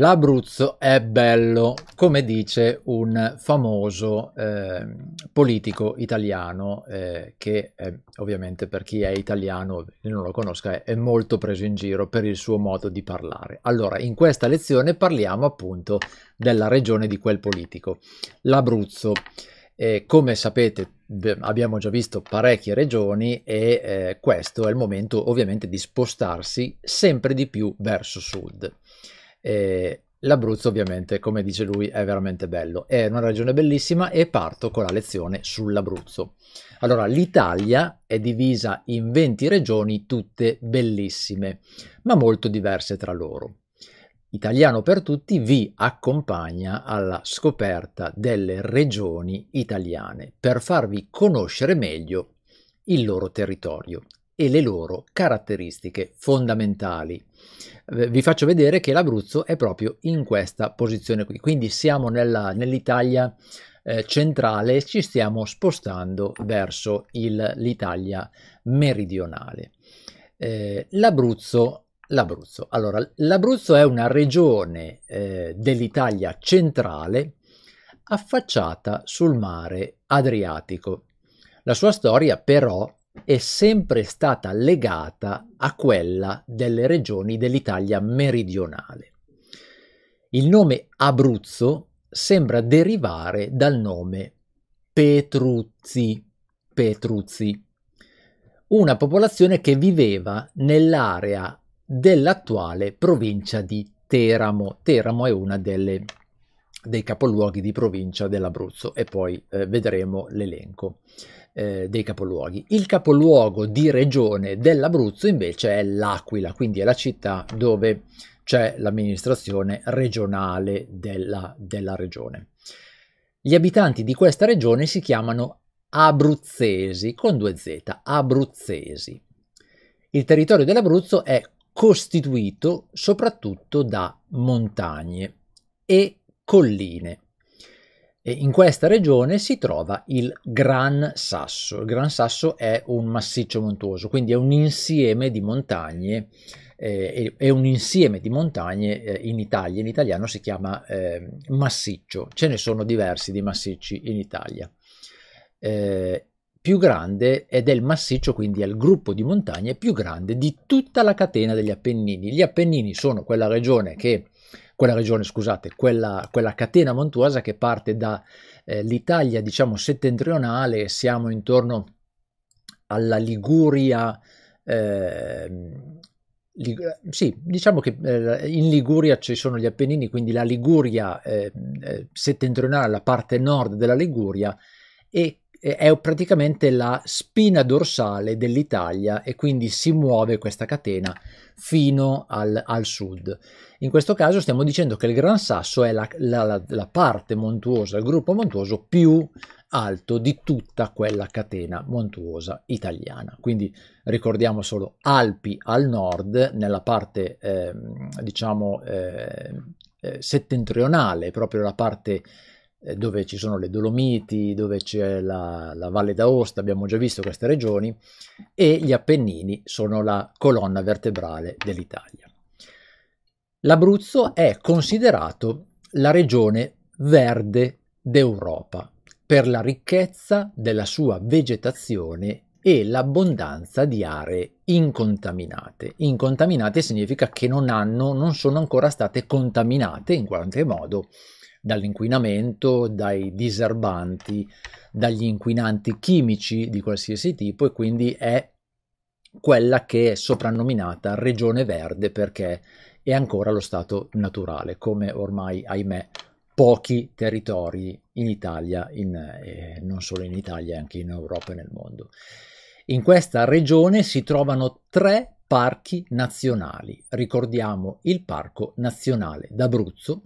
L'Abruzzo è bello, come dice un famoso eh, politico italiano eh, che è, ovviamente per chi è italiano e non lo conosca è, molto preso in giro per il suo modo di parlare. Allora, in questa lezione parliamo appunto della regione di quel politico, l'Abruzzo. Eh, come sapete abbiamo già visto parecchie regioni e eh, questo è il momento ovviamente di spostarsi sempre di più verso sud. E L'Abruzzo ovviamente, come dice lui, è veramente bello, è una regione bellissima e parto con la lezione sull'Abruzzo. Allora, l'Italia è divisa in 20 regioni, tutte bellissime, ma molto diverse tra loro. Italiano per tutti vi accompagna alla scoperta delle regioni italiane per farvi conoscere meglio il loro territorio e le loro caratteristiche fondamentali eh, vi faccio vedere che l'Abruzzo è proprio in questa posizione qui. Quindi siamo nella, nell'Italia eh, centrale e ci stiamo spostando verso il, l'Italia meridionale. Eh, L'Abruzzo L'Abruzzo. Allora, l'Abruzzo è una regione eh, dell'Italia centrale affacciata sul mare Adriatico. La sua storia però è sempre stata legata a quella delle regioni dell'Italia meridionale. Il nome Abruzzo sembra derivare dal nome Petruzzi, Petruzzi una popolazione che viveva nell'area dell'attuale provincia di Teramo. Teramo è una delle dei capoluoghi di provincia dell'Abruzzo e poi eh, vedremo l'elenco eh, dei capoluoghi. Il capoluogo di regione dell'Abruzzo invece è l'Aquila, quindi è la città dove c'è l'amministrazione regionale della, della regione. Gli abitanti di questa regione si chiamano abruzzesi con due z, abruzzesi. Il territorio dell'Abruzzo è costituito soprattutto da montagne e colline. E in questa regione si trova il Gran Sasso. Il Gran Sasso è un massiccio montuoso, quindi è un insieme di montagne, eh, è un insieme di montagne eh, in Italia, in italiano si chiama eh, massiccio, ce ne sono diversi di massicci in Italia. Eh, più grande è il massiccio, quindi è il gruppo di montagne più grande di tutta la catena degli Appennini. Gli Appennini sono quella regione che quella regione, scusate, quella, quella catena montuosa che parte dall'Italia, eh, diciamo, settentrionale, siamo intorno alla Liguria, eh, Lig- sì, diciamo che eh, in Liguria ci sono gli Appennini, quindi la Liguria ehm, eh, settentrionale, la parte nord della Liguria, e è praticamente la spina dorsale dell'Italia e quindi si muove questa catena fino al, al sud. In questo caso stiamo dicendo che il Gran Sasso è la, la, la parte montuosa, il gruppo montuoso più alto di tutta quella catena montuosa italiana. Quindi ricordiamo solo Alpi al nord, nella parte ehm, diciamo, eh, diciamo eh, settentrionale, proprio la parte eh, dove ci sono le Dolomiti, dove c'è la, la, Valle d'Aosta, abbiamo già visto queste regioni, e gli Appennini sono la colonna vertebrale dell'Italia. L'Abruzzo è considerato la regione verde d'Europa per la ricchezza della sua vegetazione e l'abbondanza di aree incontaminate. Incontaminate significa che non, hanno, non sono ancora state contaminate in qualche modo dall'inquinamento, dai diserbanti, dagli inquinanti chimici di qualsiasi tipo e quindi è quella che è soprannominata regione verde perché è ancora lo stato naturale, come ormai ahimè pochi territori in Italia, in, eh, non solo in Italia, anche in Europa e nel mondo. In questa regione si trovano tre parchi nazionali. Ricordiamo il Parco Nazionale d'Abruzzo,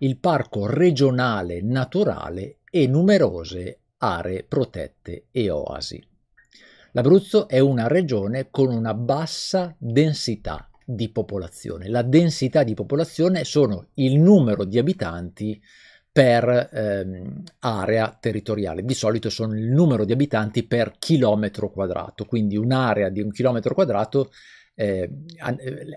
il Parco regionale naturale e numerose aree protette e oasi. L'Abruzzo è una regione con una bassa densità di popolazione. La densità di popolazione sono il numero di abitanti per ehm, area territoriale. Di solito sono il numero di abitanti per chilometro quadrato, quindi un'area di un chilometro quadrato eh,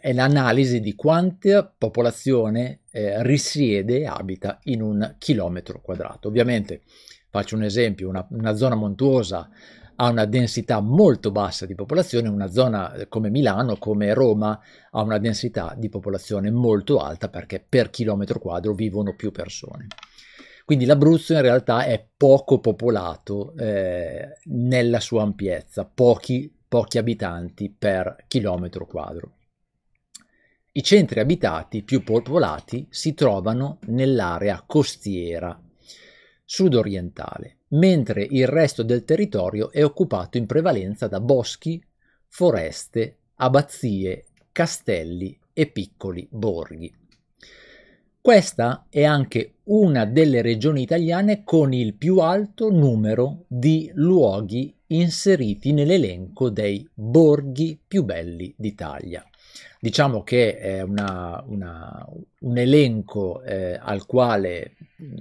è l'analisi di quanta popolazione eh, risiede e abita in un chilometro quadrato. Ovviamente, faccio un esempio, una, una zona montuosa ha una densità molto bassa di popolazione, una zona eh, come Milano, come Roma, ha una densità di popolazione molto alta perché per chilometro quadro vivono più persone. Quindi l'Abruzzo in realtà è poco popolato eh, nella sua ampiezza, pochi pochi abitanti per chilometro quadro. I centri abitati più popolati si trovano nell'area costiera sudorientale, mentre il resto del territorio è occupato in prevalenza da boschi, foreste, abbazie, castelli e piccoli borghi. Questa è anche una delle regioni italiane con il più alto numero di luoghi inseriti nell'elenco dei borghi più belli d'Italia. Diciamo che è una, una, un elenco eh, quale,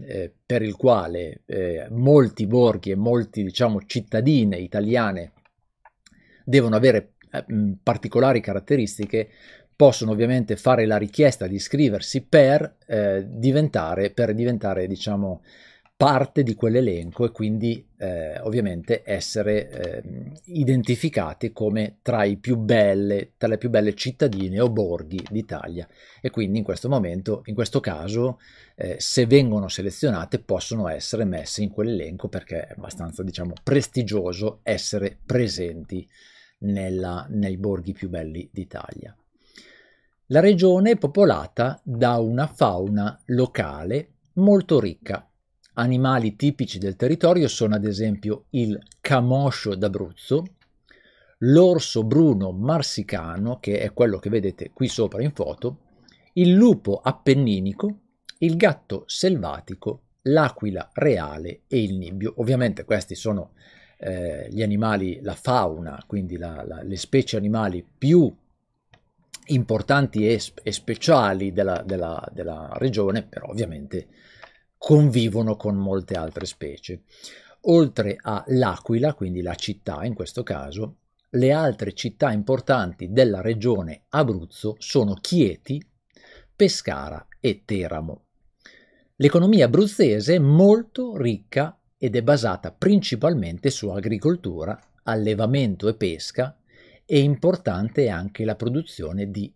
eh, per il quale eh, molti borghi e molte diciamo, cittadine italiane devono avere eh, particolari caratteristiche, possono ovviamente fare la richiesta di iscriversi per eh, diventare, per diventare diciamo, parte di quell'elenco e quindi eh, ovviamente essere eh, identificati come tra, belle, tra, le più belle cittadine o borghi d'Italia e quindi in questo momento, in questo caso, eh, se vengono selezionate possono essere messe in quell'elenco perché è abbastanza diciamo prestigioso essere presenti nella, nei borghi più belli d'Italia. La regione è popolata da una fauna locale molto ricca Animali tipici del territorio sono ad esempio il camoscio d'Abruzzo, l'orso bruno marsicano, che è quello che vedete qui sopra in foto, il lupo appenninico, il gatto selvatico, l'aquila reale e il nibbio. Ovviamente questi sono eh, gli animali, la fauna, quindi la, la, le specie animali più importanti e, e speciali della, della, della regione, però ovviamente convivono con molte altre specie. Oltre a L'Aquila, quindi la città in questo caso, le altre città importanti della regione Abruzzo sono Chieti, Pescara e Teramo. L'economia abruzzese è molto ricca ed è basata principalmente su agricoltura, allevamento e pesca e importante è anche la produzione di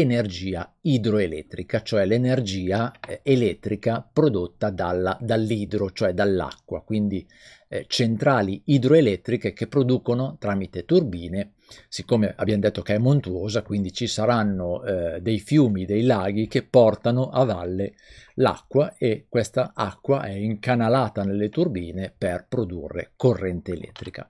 energia idroelettrica, cioè l'energia eh, elettrica prodotta dalla, dall'idro, cioè dall'acqua, quindi eh, centrali idroelettriche che producono tramite turbine, siccome abbiamo detto che è montuosa, quindi ci saranno eh, dei fiumi, dei laghi che portano a valle l'acqua e questa acqua è incanalata nelle turbine per produrre corrente elettrica.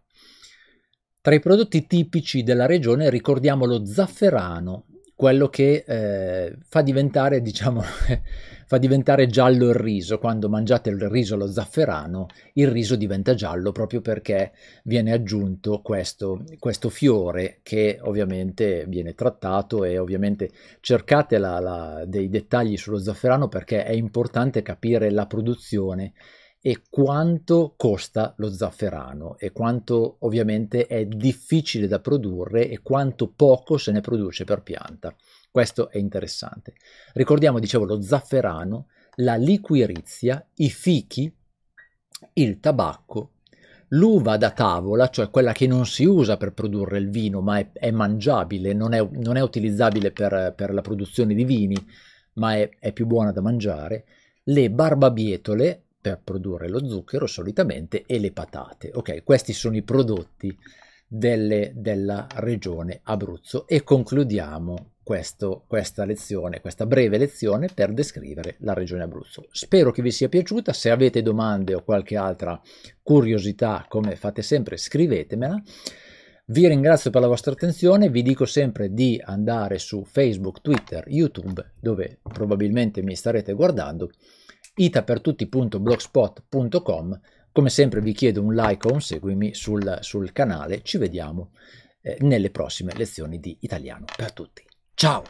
Tra i prodotti tipici della regione ricordiamo lo zafferano, quello che eh, fa diventare, diciamo, fa diventare giallo il riso. Quando mangiate il riso allo zafferano, il riso diventa giallo proprio perché viene aggiunto questo, questo fiore che ovviamente viene trattato e ovviamente cercate la, la, dei dettagli sullo zafferano perché è importante capire la produzione e quanto costa lo zafferano e quanto ovviamente è difficile da produrre e quanto poco se ne produce per pianta. Questo è interessante. Ricordiamo, dicevo, lo zafferano, la liquirizia, i fichi, il tabacco, l'uva da tavola, cioè quella che non si usa per produrre il vino, ma è, è mangiabile, non è, non è utilizzabile per, per, la produzione di vini, ma è, è più buona da mangiare, le barbabietole, per produrre lo zucchero solitamente e le patate. Ok, questi sono i prodotti delle, della regione Abruzzo e concludiamo questo, questa lezione, questa breve lezione per descrivere la regione Abruzzo. Spero che vi sia piaciuta, se avete domande o qualche altra curiosità, come fate sempre, scrivetemela. Vi ringrazio per la vostra attenzione, vi dico sempre di andare su Facebook, Twitter, YouTube, dove probabilmente mi starete guardando itapertutti.blogspot.com. Come sempre vi chiedo un like o un seguimi sul, sul canale, ci vediamo eh, nelle prossime lezioni di italiano per tutti. Ciao!